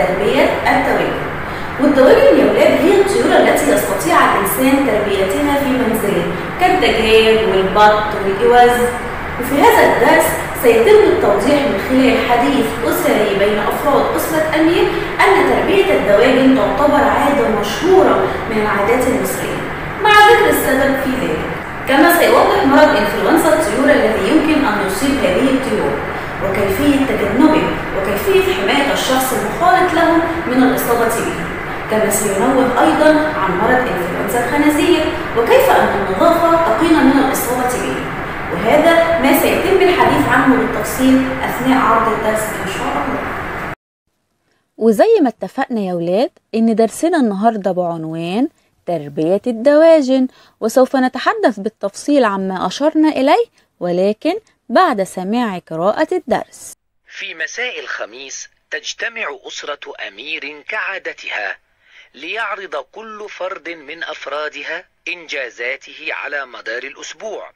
تربية التواجد والتواجد يا ولاد هي الطيور التي يستطيع الإنسان تربيتها في منزله كالدجاج والبط والجوز وفي هذا الدرس سيتم التوضيح من خلال حديث أسري بين أفراد أسرة أمير أن تربية الدواجن تعتبر عادة مشهورة من العادات المصرية مع ذكر السبب في ذلك كما سيوضح مرض إنفلونزا الطيور الذي يمكن أن يصيب هذه الطيور وكيفية تجنبه وكيفية حماية الشخص المخالط له من الإصابة به كما سينوه أيضا عن مرض إنفلونزا الخنازير وكيف أن النظافة تقينا من الإصابة به وهذا ما سيتم الحديث عنه بالتفصيل أثناء عرض الدرس إن شاء الله وزي ما اتفقنا يا ولاد إن درسنا النهاردة بعنوان تربية الدواجن وسوف نتحدث بالتفصيل عما أشرنا إليه ولكن بعد سماع قراءة الدرس في مساء الخميس تجتمع أسرة أمير كعادتها ليعرض كل فرد من أفرادها إنجازاته على مدار الأسبوع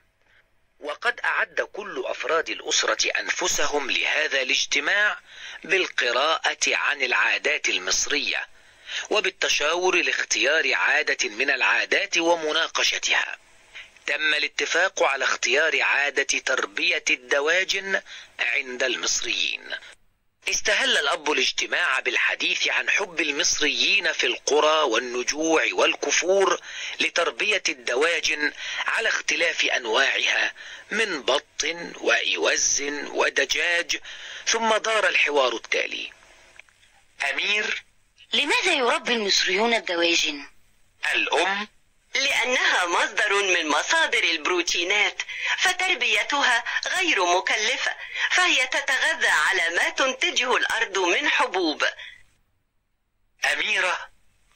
وقد أعد كل أفراد الأسرة أنفسهم لهذا الاجتماع بالقراءة عن العادات المصرية وبالتشاور لاختيار عادة من العادات ومناقشتها تم الاتفاق على اختيار عادة تربية الدواجن عند المصريين. استهل الأب الاجتماع بالحديث عن حب المصريين في القرى والنجوع والكفور لتربية الدواجن على اختلاف أنواعها من بط وإوز ودجاج ثم دار الحوار التالي أمير لماذا يربي المصريون الدواجن؟ الأم لأنها مصدر من مصادر البروتينات فتربيتها غير مكلفة فهي تتغذى على ما تنتجه الأرض من حبوب أميرة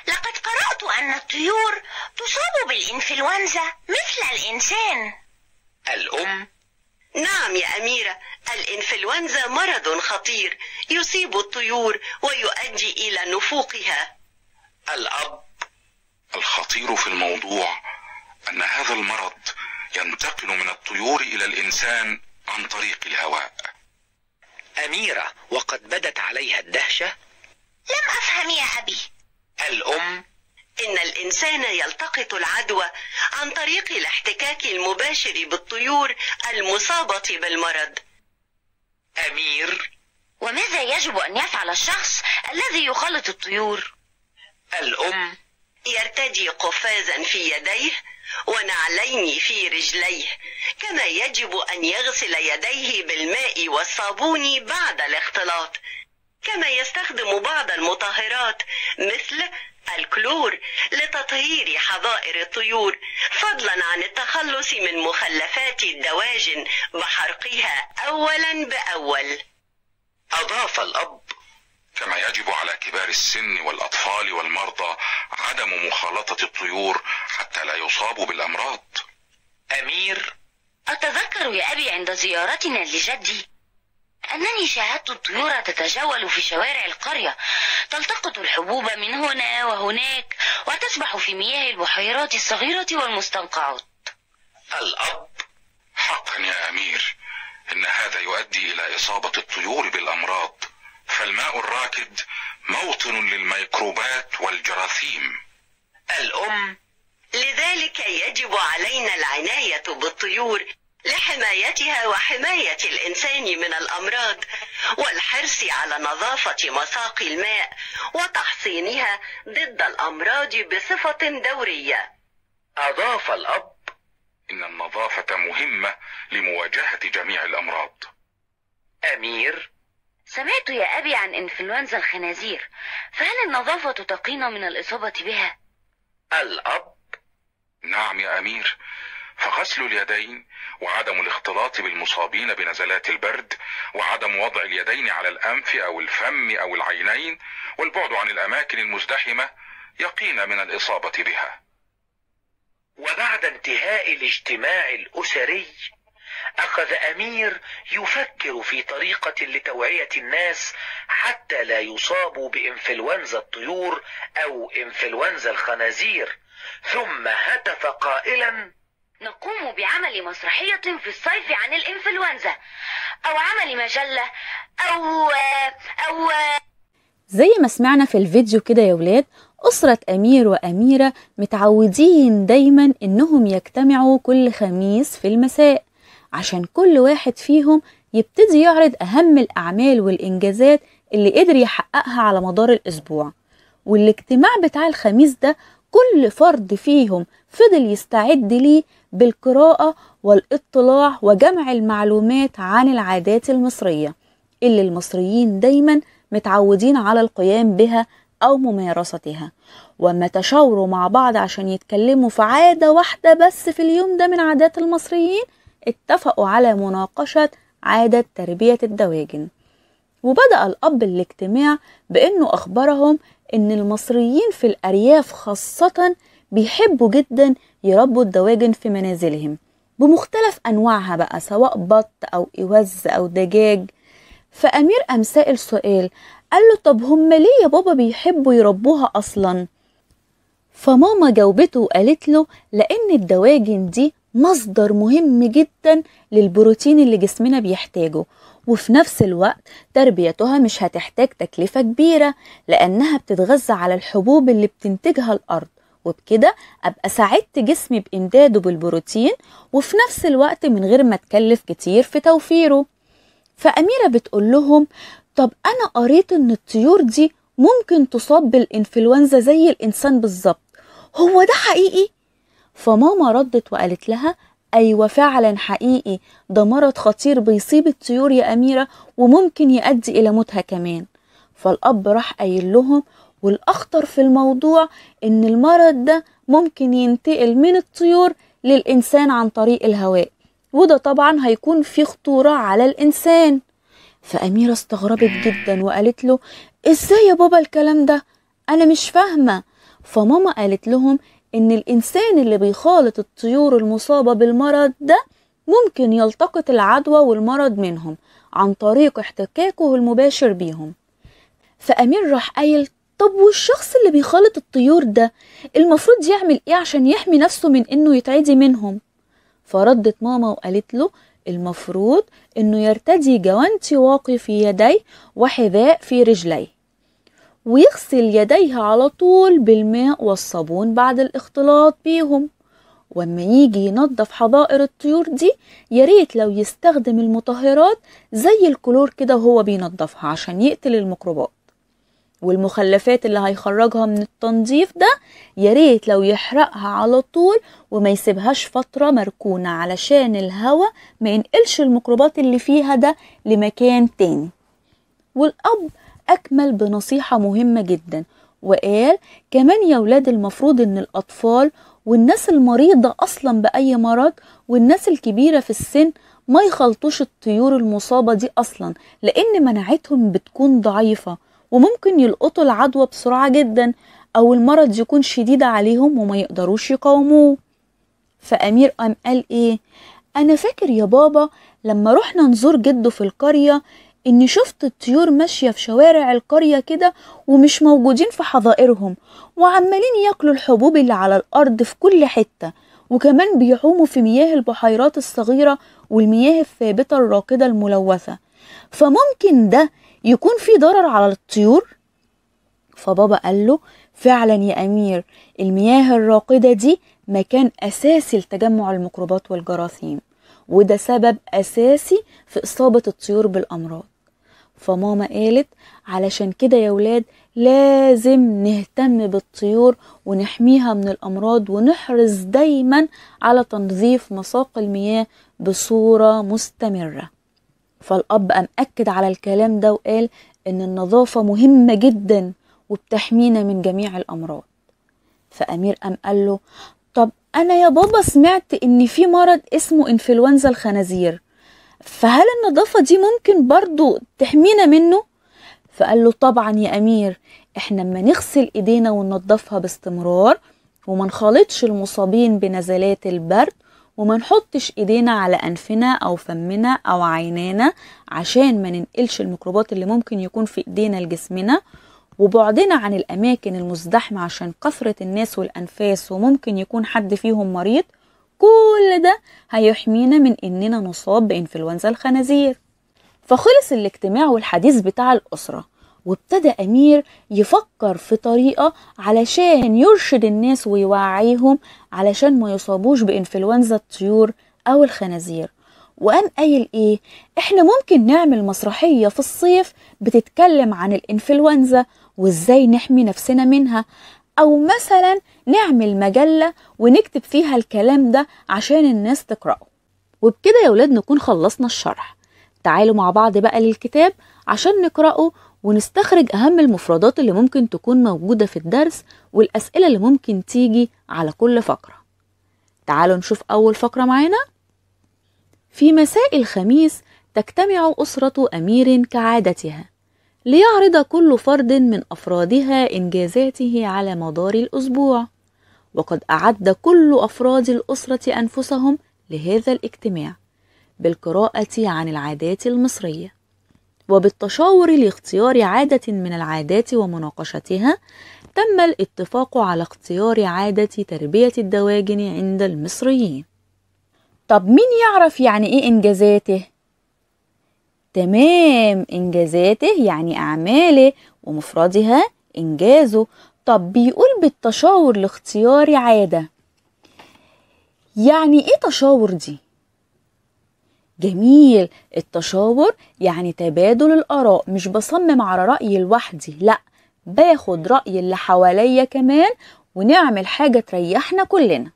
لقد قرأت أن الطيور تصاب بالإنفلونزا مثل الإنسان الأم نعم يا أميرة الإنفلونزا مرض خطير يصيب الطيور ويؤدي إلى نفوقها الأب الخطير في الموضوع أن هذا المرض ينتقل من الطيور إلى الإنسان عن طريق الهواء أميرة وقد بدت عليها الدهشة لم أفهم يا أبي الأم إن الإنسان يلتقط العدوى عن طريق الاحتكاك المباشر بالطيور المصابة بالمرض أمير وماذا يجب أن يفعل الشخص الذي يخالط الطيور؟ الأم يرتدي قفازا في يديه ونعلين في رجليه كما يجب أن يغسل يديه بالماء والصابون بعد الاختلاط كما يستخدم بعض المطهرات مثل الكلور لتطهير حظائر الطيور فضلا عن التخلص من مخلفات الدواجن بحرقها أولا بأول أضاف الأب كما يجب على كبار السن والأطفال والمرضى عدم مخالطة الطيور حتى لا يصابوا بالأمراض أمير أتذكر يا أبي عند زيارتنا لجدي أنني شاهدت الطيور تتجول في شوارع القرية تلتقط الحبوب من هنا وهناك وتسبح في مياه البحيرات الصغيرة والمستنقعات الأب حقا يا أمير إن هذا يؤدي إلى إصابة الطيور بالأمراض فالماء الراكد موطن للميكروبات والجراثيم الأم لذلك يجب علينا العناية بالطيور لحمايتها وحماية الإنسان من الأمراض والحرص على نظافة مساقي الماء وتحصينها ضد الأمراض بصفة دورية أضاف الأب إن النظافة مهمة لمواجهة جميع الأمراض أمير سمعت يا أبي عن إنفلونزا الخنازير فهل النظافة تقينا من الإصابة بها؟ الأب نعم يا أمير فغسل اليدين وعدم الاختلاط بالمصابين بنزلات البرد وعدم وضع اليدين على الأنف أو الفم أو العينين والبعد عن الأماكن المزدحمة يقينا من الإصابة بها وبعد انتهاء الاجتماع الأسري أخذ أمير يفكر في طريقة لتوعية الناس حتى لا يصابوا بإنفلونزا الطيور أو إنفلونزا الخنازير ثم هتف قائلا نقوم بعمل مسرحية في الصيف عن الإنفلونزا أو عمل مجلة أو أو زي ما سمعنا في الفيديو كده يا ولاد أسرة أمير وأميرة متعودين دايما إنهم يجتمعوا كل خميس في المساء عشان كل واحد فيهم يبتدي يعرض أهم الأعمال والإنجازات اللي قدر يحققها على مدار الأسبوع والاجتماع بتاع الخميس ده كل فرد فيهم فضل يستعد ليه بالقراءة والاطلاع وجمع المعلومات عن العادات المصرية اللي المصريين دايما متعودين على القيام بها أو ممارستها وما تشاوروا مع بعض عشان يتكلموا في عادة واحدة بس في اليوم ده من عادات المصريين اتفقوا على مناقشة عادة تربية الدواجن وبدأ الأب الاجتماع بأنه أخبرهم أن المصريين في الأرياف خاصة بيحبوا جدا يربوا الدواجن في منازلهم بمختلف أنواعها بقى سواء بط أو إوز أو دجاج فأمير قام سائل سؤال قال له طب هم ليه يا بابا بيحبوا يربوها أصلا فماما جاوبته وقالت له لأن الدواجن دي مصدر مهم جدا للبروتين اللي جسمنا بيحتاجه وفي نفس الوقت تربيتها مش هتحتاج تكلفة كبيرة لأنها بتتغذى على الحبوب اللي بتنتجها الأرض وبكده أبقى ساعدت جسمي بإمداده بالبروتين وفي نفس الوقت من غير ما أتكلف كتير في توفيره فأميرة بتقول لهم طب أنا قريت إن الطيور دي ممكن تصاب بالإنفلونزا زي الإنسان بالظبط هو ده حقيقي؟ فماما ردت وقالت لها أيوة فعلا حقيقي ده مرض خطير بيصيب الطيور يا أميرة وممكن يؤدي إلى موتها كمان فالأب راح قايل لهم والأخطر في الموضوع إن المرض ده ممكن ينتقل من الطيور للإنسان عن طريق الهواء وده طبعا هيكون في خطورة على الإنسان فأميرة استغربت جدا وقالت له إزاي يا بابا الكلام ده أنا مش فاهمة فماما قالت لهم إن الإنسان اللي بيخالط الطيور المصابة بالمرض ده ممكن يلتقط العدوى والمرض منهم عن طريق احتكاكه المباشر بيهم فأمير راح قايل طب والشخص اللي بيخالط الطيور ده المفروض يعمل ايه عشان يحمي نفسه من انه يتعدي منهم فردت ماما وقالت له المفروض انه يرتدي جوانتي واقي في يديه وحذاء في رجليه ويغسل يديه على طول بالماء والصابون بعد الاختلاط بيهم واما يجي ينظف حظائر الطيور دي ياريت لو يستخدم المطهرات زي الكلور كده وهو بينظفها عشان يقتل الميكروبات والمخلفات اللي هيخرجها من التنظيف ده ياريت لو يحرقها على طول وما يسيبهاش فترة مركونة علشان الهواء ما ينقلش الميكروبات اللي فيها ده لمكان تاني والأب أكمل بنصيحة مهمة جدا وقال كمان يا ولاد المفروض إن الأطفال والناس المريضة أصلا بأي مرض والناس الكبيرة في السن ما يخلطوش الطيور المصابة دي أصلا لأن مناعتهم بتكون ضعيفة وممكن يلقطوا العدوى بسرعة جدا أو المرض يكون شديد عليهم وما يقدروش يقاوموه فأمير قام قال إيه أنا فاكر يا بابا لما رحنا نزور جده في القرية إني شفت الطيور ماشية في شوارع القرية كده ومش موجودين في حظائرهم وعمالين ياكلوا الحبوب اللي على الأرض في كل حتة وكمان بيعوموا في مياه البحيرات الصغيرة والمياه الثابتة الراكدة الملوثة فممكن ده يكون في ضرر على الطيور؟ فبابا قال له فعلا يا أمير المياه الراقدة دي مكان أساسي لتجمع الميكروبات والجراثيم وده سبب أساسي في إصابة الطيور بالأمراض فماما قالت علشان كده يا ولاد لازم نهتم بالطيور ونحميها من الأمراض ونحرص دايما على تنظيف مساق المياه بصورة مستمرة فالأب قام أكد على الكلام ده وقال إن النظافة مهمة جدا وبتحمينا من جميع الأمراض فأمير قام قال له طب أنا يا بابا سمعت إن في مرض اسمه إنفلونزا الخنازير فهل النظافة دي ممكن برضو تحمينا منه؟ فقال له طبعا يا أمير احنا لما نغسل ايدينا وننضفها باستمرار وما نخالطش المصابين بنزلات البرد وما نحطش ايدينا على انفنا او فمنا او عينانا عشان ما ننقلش الميكروبات اللي ممكن يكون في ايدينا لجسمنا وبعدنا عن الاماكن المزدحمه عشان كثره الناس والانفاس وممكن يكون حد فيهم مريض كل ده هيحمينا من اننا نصاب بانفلونزا الخنازير فخلص الاجتماع والحديث بتاع الاسره وابتدى امير يفكر في طريقه علشان يرشد الناس ويوعيهم علشان ما يصابوش بانفلونزا الطيور او الخنازير وقام قايل ايه احنا ممكن نعمل مسرحيه في الصيف بتتكلم عن الانفلونزا وازاي نحمي نفسنا منها أو مثلا نعمل مجلة ونكتب فيها الكلام ده عشان الناس تقرأه وبكده يا ولاد نكون خلصنا الشرح تعالوا مع بعض بقى للكتاب عشان نقرأه ونستخرج أهم المفردات اللي ممكن تكون موجودة في الدرس والأسئلة اللي ممكن تيجي على كل فقرة تعالوا نشوف أول فقرة معانا في مساء الخميس تجتمع أسرة أمير كعادتها ليعرض كل فرد من أفرادها إنجازاته على مدار الأسبوع وقد أعد كل أفراد الأسرة أنفسهم لهذا الاجتماع بالقراءة عن العادات المصرية وبالتشاور لاختيار عادة من العادات ومناقشتها تم الاتفاق على اختيار عادة تربية الدواجن عند المصريين طب مين يعرف يعني ايه انجازاته؟ تمام إنجازاته يعني أعماله ومفردها إنجازه طب بيقول بالتشاور لاختيار عادة يعني إيه تشاور دي؟ جميل التشاور يعني تبادل الآراء مش بصمم على رأيي لوحدي لأ باخد رأي اللي حواليا كمان ونعمل حاجة تريحنا كلنا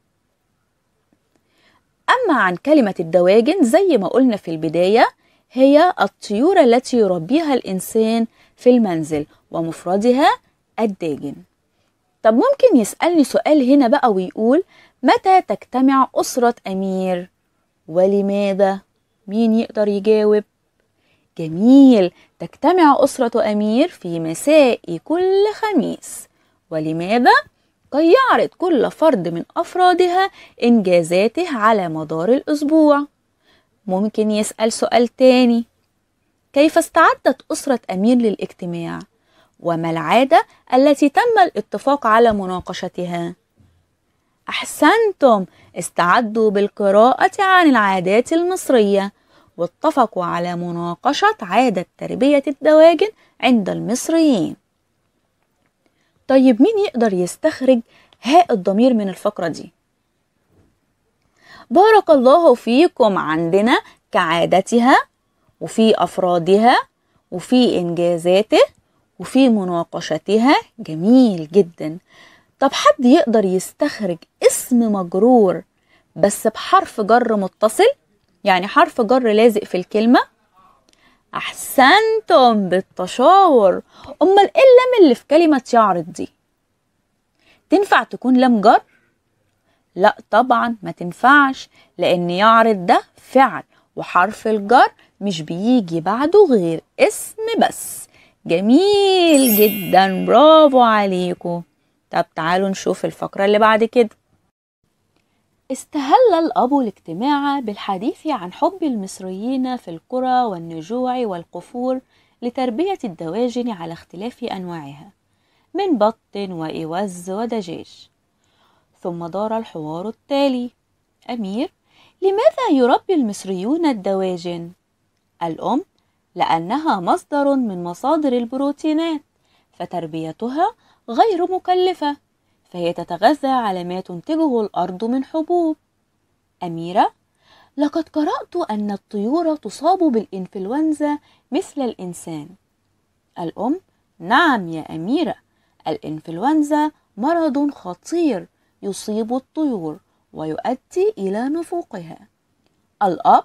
أما عن كلمة الدواجن زي ما قلنا في البداية هي الطيور التي يربيها الإنسان في المنزل ومفردها الداجن طب ممكن يسألني سؤال هنا بقى ويقول متى تجتمع أسرة أمير ولماذا مين يقدر يجاوب جميل تجتمع أسرة أمير في مساء كل خميس ولماذا؟ كي يعرض كل فرد من أفرادها إنجازاته على مدار الأسبوع ممكن يسأل سؤال تاني كيف استعدت أسرة أمير للاجتماع؟ وما العادة التي تم الاتفاق على مناقشتها؟ أحسنتم استعدوا بالقراءة عن العادات المصرية واتفقوا على مناقشة عادة تربية الدواجن عند المصريين طيب مين يقدر يستخرج هاء الضمير من الفقرة دي؟ بارك الله فيكم عندنا كعادتها وفي أفرادها وفي إنجازاته وفي مناقشتها جميل جدا طب حد يقدر يستخرج اسم مجرور بس بحرف جر متصل يعني حرف جر لازق في الكلمة أحسنتم بالتشاور أمال إيه اللام اللي في كلمة يعرض دي تنفع تكون لام جر لا طبعا ما تنفعش لأن يعرض ده فعل وحرف الجر مش بيجي بعده غير اسم بس جميل جدا برافو عليكم طب تعالوا نشوف الفقرة اللي بعد كده استهل الأب الاجتماع بالحديث عن حب المصريين في القرى والنجوع والقفور لتربية الدواجن على اختلاف أنواعها من بط وإوز ودجاج ثم دار الحوار التالي أمير لماذا يربي المصريون الدواجن؟ الأم لأنها مصدر من مصادر البروتينات فتربيتها غير مكلفة فهي تتغذى على ما تنتجه الأرض من حبوب أميرة لقد قرأت أن الطيور تصاب بالإنفلونزا مثل الإنسان الأم نعم يا أميرة الإنفلونزا مرض خطير يصيب الطيور ويؤدي إلى نفوقها الأب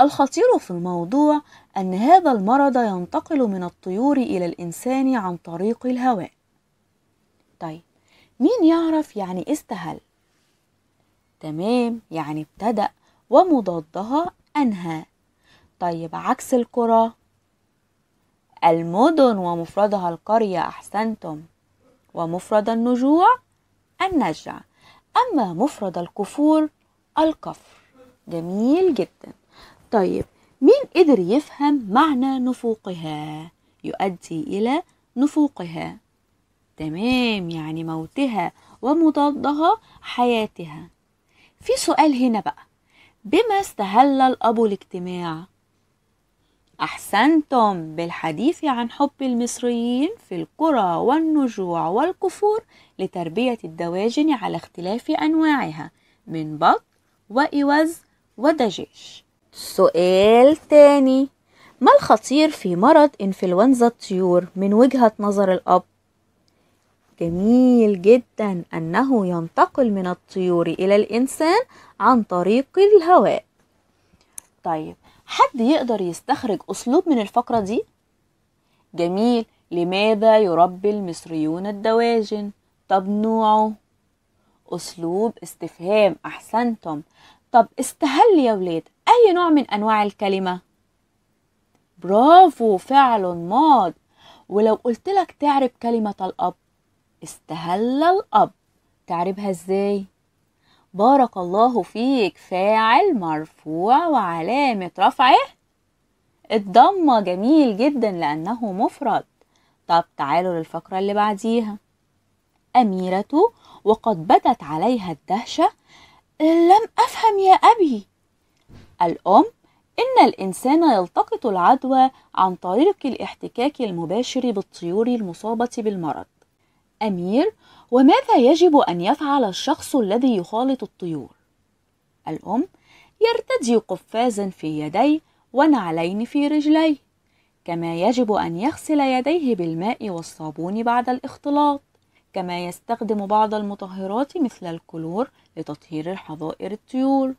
الخطير في الموضوع أن هذا المرض ينتقل من الطيور إلى الإنسان عن طريق الهواء طيب مين يعرف يعني استهل تمام يعني ابتدأ ومضادها أنهى طيب عكس القرى المدن ومفردها القرية أحسنتم ومفرد النجوع النجع أما مفرد الكفور الكفر جميل جدا طيب مين قدر يفهم معنى نفوقها يؤدي إلى نفوقها تمام يعني موتها ومضادها حياتها في سؤال هنا بقى بما استهل الأب الاجتماع أحسنتم بالحديث عن حب المصريين في القرى والنجوع والكفور لتربية الدواجن على اختلاف أنواعها من بط وإوز ودجاج سؤال تاني ما الخطير في مرض إنفلونزا الطيور من وجهة نظر الأب؟ جميل جدا أنه ينتقل من الطيور إلى الإنسان عن طريق الهواء طيب حد يقدر يستخرج أسلوب من الفقرة دي؟ جميل لماذا يربي المصريون الدواجن؟ طب نوعه؟ أسلوب استفهام أحسنتم طب استهل يا ولاد أي نوع من أنواع الكلمة؟ برافو فعل ماض ولو قلت لك تعرب كلمة الأب استهل الأب تعربها إزاي؟ بارك الله فيك فاعل مرفوع وعلامة رفعه الضمة جميل جدا لأنه مفرد طب تعالوا للفقرة اللي بعديها أميرة وقد بدت عليها الدهشة لم أفهم يا أبي الأم إن الإنسان يلتقط العدوى عن طريق الاحتكاك المباشر بالطيور المصابة بالمرض أمير وماذا يجب أن يفعل الشخص الذي يخالط الطيور؟ الأم يرتدي قفازا في يديه ونعلين في رجليه كما يجب أن يغسل يديه بالماء والصابون بعد الاختلاط كما يستخدم بعض المطهرات مثل الكلور لتطهير حظائر الطيور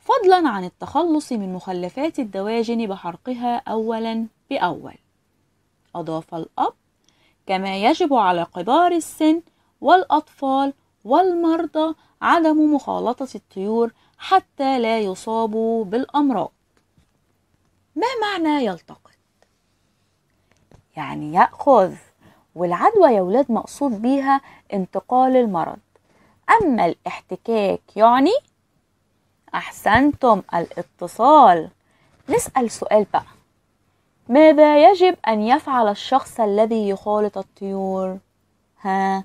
فضلا عن التخلص من مخلفات الدواجن بحرقها أولا بأول أضاف الأب كما يجب على كبار السن والأطفال والمرضى عدم مخالطة الطيور حتى لا يصابوا بالأمراض ما معنى يلتقط؟ يعني يأخذ والعدوى يا ولاد مقصود بيها انتقال المرض أما الاحتكاك يعني أحسنتم الاتصال نسأل سؤال بقى ماذا يجب أن يفعل الشخص الذي يخالط الطيور؟ ها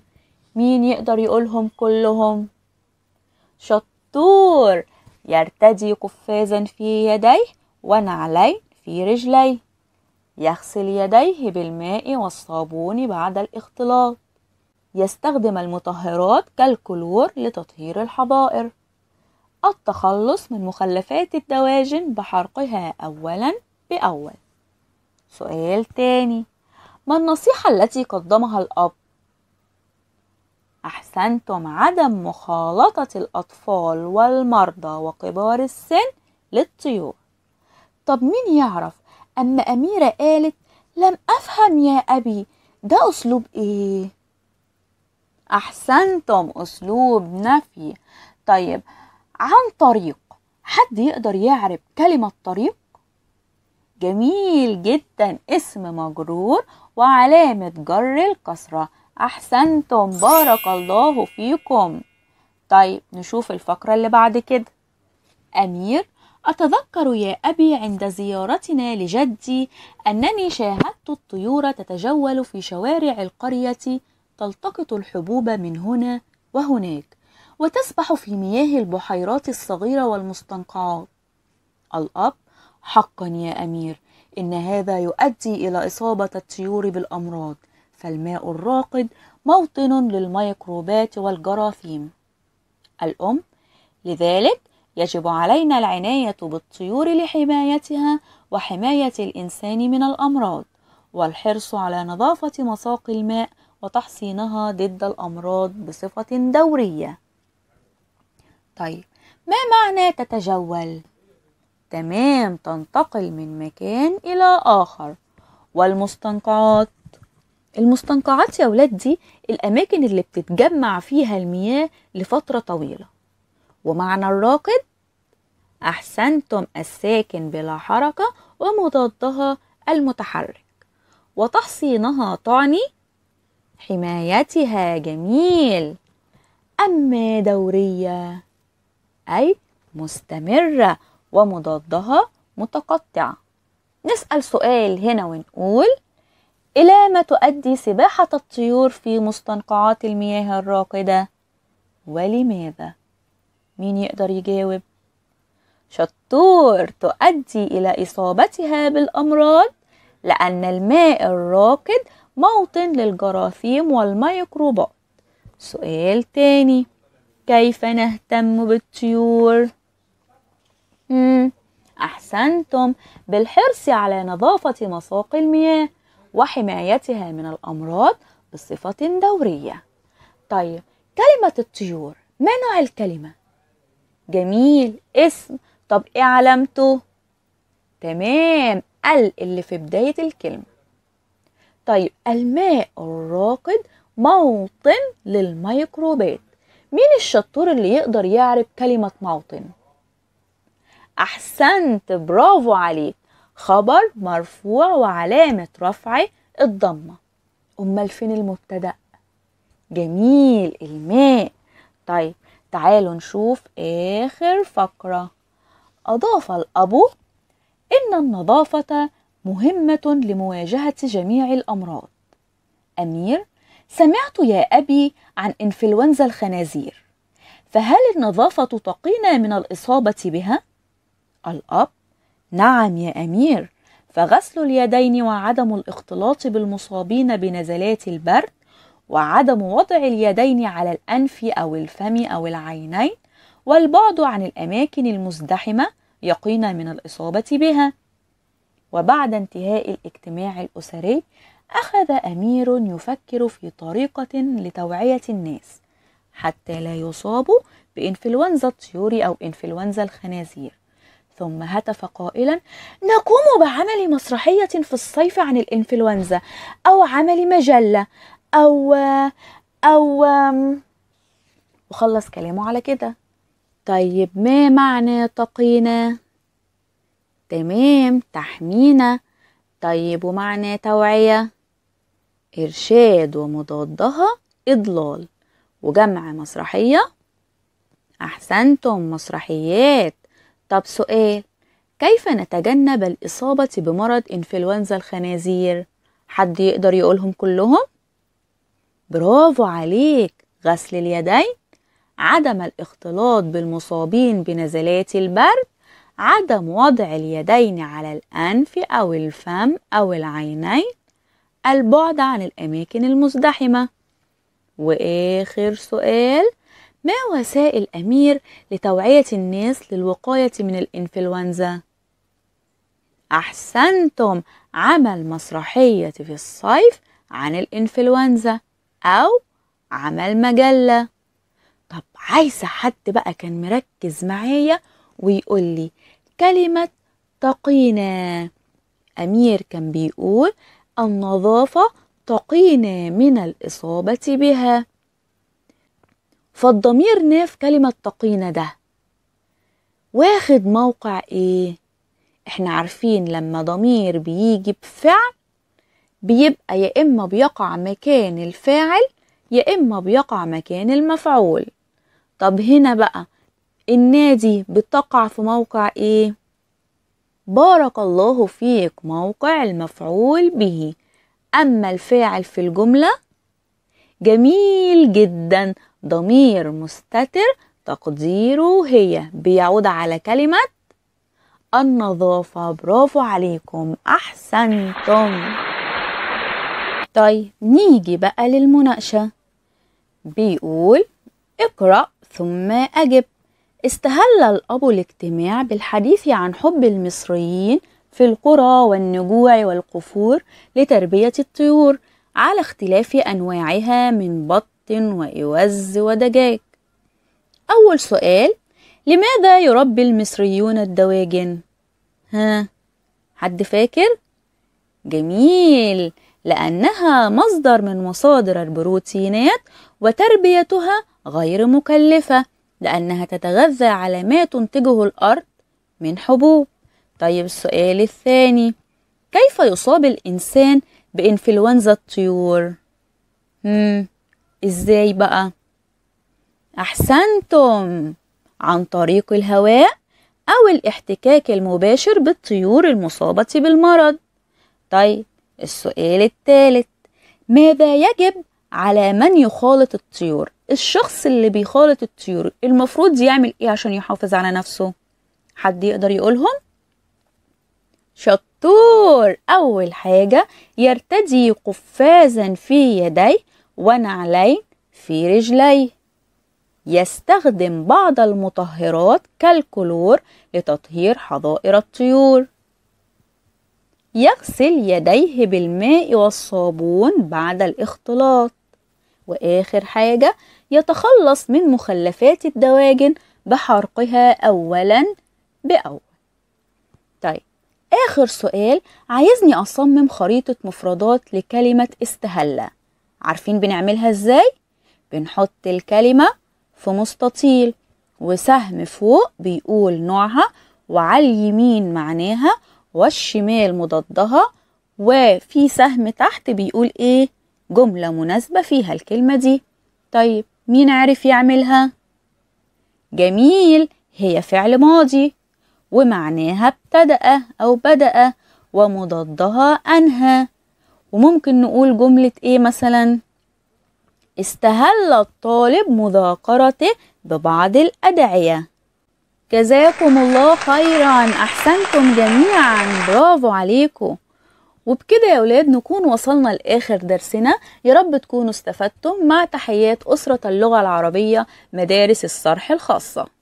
مين يقدر يقولهم كلهم شطور يرتدي قفازا في يديه ونعلين في رجليه يغسل يديه بالماء والصابون بعد الاختلاط يستخدم المطهرات كالكلور لتطهير الحظائر التخلص من مخلفات الدواجن بحرقها أولا بأول سؤال تاني ما النصيحة التي قدمها الأب أحسنتم عدم مخالطة الأطفال والمرضى وكبار السن للطيور طب مين يعرف أما أميرة قالت لم أفهم يا أبي ده أسلوب إيه؟ أحسنتم أسلوب نفي طيب عن طريق حد يقدر يعرف كلمة طريق؟ جميل جدا اسم مجرور وعلامة جر الكسرة أحسنتم بارك الله فيكم طيب نشوف الفقرة اللي بعد كده أمير أتذكر يا أبي عند زيارتنا لجدي أنني شاهدت الطيور تتجول في شوارع القرية تلتقط الحبوب من هنا وهناك وتسبح في مياه البحيرات الصغيرة والمستنقعات الأب حقا يا أمير إن هذا يؤدي إلى إصابة الطيور بالأمراض فالماء الراقد موطن للميكروبات والجراثيم الأم لذلك يجب علينا العناية بالطيور لحمايتها وحماية الإنسان من الأمراض والحرص على نظافة مساق الماء وتحصينها ضد الأمراض بصفة دورية طيب ما معنى تتجول؟ تمام تنتقل من مكان إلى آخر والمستنقعات المستنقعات يا ولاد دي الأماكن اللي بتتجمع فيها المياه لفترة طويلة ومعنى الراقد أحسنتم الساكن بلا حركة ومضادها المتحرك وتحصينها تعني حمايتها جميل أما دورية أي مستمرة ومضادها متقطعة نسأل سؤال هنا ونقول إلى ما تؤدي سباحة الطيور في مستنقعات المياه الراكدة ولماذا؟ مين يقدر يجاوب؟ شطور تؤدي إلى إصابتها بالأمراض لأن الماء الراكد موطن للجراثيم والميكروبات سؤال تاني كيف نهتم بالطيور؟ أحسنتم بالحرص على نظافة مساق المياه وحمايتها من الأمراض بصفة دورية طيب كلمة الطيور ما نوع الكلمة؟ جميل اسم طب ايه علامته؟ تمام ال اللي في بداية الكلمة طيب الماء الراقد موطن للميكروبات مين الشطور اللي يقدر يعرف كلمة موطن؟ أحسنت برافو عليك خبر مرفوع وعلامة رفع الضمة أمال فين المبتدأ جميل الماء طيب تعالوا نشوف آخر فقرة أضاف الأب إن النظافة مهمة لمواجهة جميع الأمراض أمير سمعت يا أبي عن إنفلونزا الخنازير فهل النظافة تقينا من الإصابة بها؟ الأب نعم يا أمير فغسل اليدين وعدم الاختلاط بالمصابين بنزلات البرد وعدم وضع اليدين على الأنف أو الفم أو العينين والبعد عن الأماكن المزدحمة يقينا من الإصابة بها وبعد انتهاء الاجتماع الأسري أخذ أمير يفكر في طريقة لتوعية الناس حتى لا يصابوا بإنفلونزا الطيور أو إنفلونزا الخنازير ثم هتف قائلا نقوم بعمل مسرحية في الصيف عن الإنفلونزا أو عمل مجلة أو أو وخلص كلامه على كده طيب ما معنى تقينا تمام تحمينا طيب ومعنى توعية إرشاد ومضادها إضلال وجمع مسرحية أحسنتم مسرحيات طب سؤال كيف نتجنب الإصابة بمرض إنفلونزا الخنازير؟ حد يقدر يقولهم كلهم؟ برافو عليك غسل اليدين عدم الاختلاط بالمصابين بنزلات البرد عدم وضع اليدين على الأنف أو الفم أو العينين البعد عن الأماكن المزدحمة وآخر سؤال ما وسائل أمير لتوعية الناس للوقاية من الإنفلونزا؟ أحسنتم عمل مسرحية في الصيف عن الإنفلونزا أو عمل مجلة طب عايزة حد بقى كان مركز معايا ويقول لي كلمة تقينا أمير كان بيقول النظافة تقينا من الإصابة بها فالضمير ناف كلمة تقينا ده واخد موقع ايه احنا عارفين لما ضمير بيجي بفعل بيبقى يا اما بيقع مكان الفاعل يا اما بيقع مكان المفعول طب هنا بقى النادي بتقع في موقع ايه بارك الله فيك موقع المفعول به اما الفاعل في الجمله جميل جدا ضمير مستتر تقديره هي بيعود على كلمة النظافة برافو عليكم أحسنتم طيب نيجي بقى للمناقشة بيقول اقرأ ثم أجب استهل الأب الاجتماع بالحديث عن حب المصريين في القرى والنجوع والقفور لتربية الطيور على اختلاف أنواعها من بط وإوز ودجاج أول سؤال لماذا يربي المصريون الدواجن؟ ها حد فاكر؟ جميل لأنها مصدر من مصادر البروتينات وتربيتها غير مكلفة لأنها تتغذى على ما تنتجه الأرض من حبوب طيب السؤال الثاني كيف يصاب الإنسان بإنفلونزا الطيور؟ مم. ازاي بقى احسنتم عن طريق الهواء او الاحتكاك المباشر بالطيور المصابه بالمرض طيب السؤال الثالث ماذا يجب على من يخالط الطيور الشخص اللي بيخالط الطيور المفروض يعمل ايه عشان يحافظ على نفسه حد يقدر يقولهم شطور اول حاجه يرتدي قفازا في يديه ونعلين في رجليه يستخدم بعض المطهرات كالكلور لتطهير حظائر الطيور يغسل يديه بالماء والصابون بعد الاختلاط واخر حاجه يتخلص من مخلفات الدواجن بحرقها اولا باول طيب اخر سؤال عايزني اصمم خريطه مفردات لكلمه استهله عارفين بنعملها ازاي بنحط الكلمة في مستطيل وسهم فوق بيقول نوعها وعلى اليمين معناها والشمال مضادها وفي سهم تحت بيقول ايه جملة مناسبة فيها الكلمة دي طيب مين عرف يعملها جميل هي فعل ماضي ومعناها ابتدأ أو بدأ ومضادها أنهى وممكن نقول جملة ايه مثلا استهل الطالب مذاكرته ببعض الأدعية جزاكم الله خيرا أحسنتم جميعا برافو عليكم وبكده يا ولاد نكون وصلنا لآخر درسنا يا رب تكونوا استفدتم مع تحيات أسرة اللغة العربية مدارس الصرح الخاصة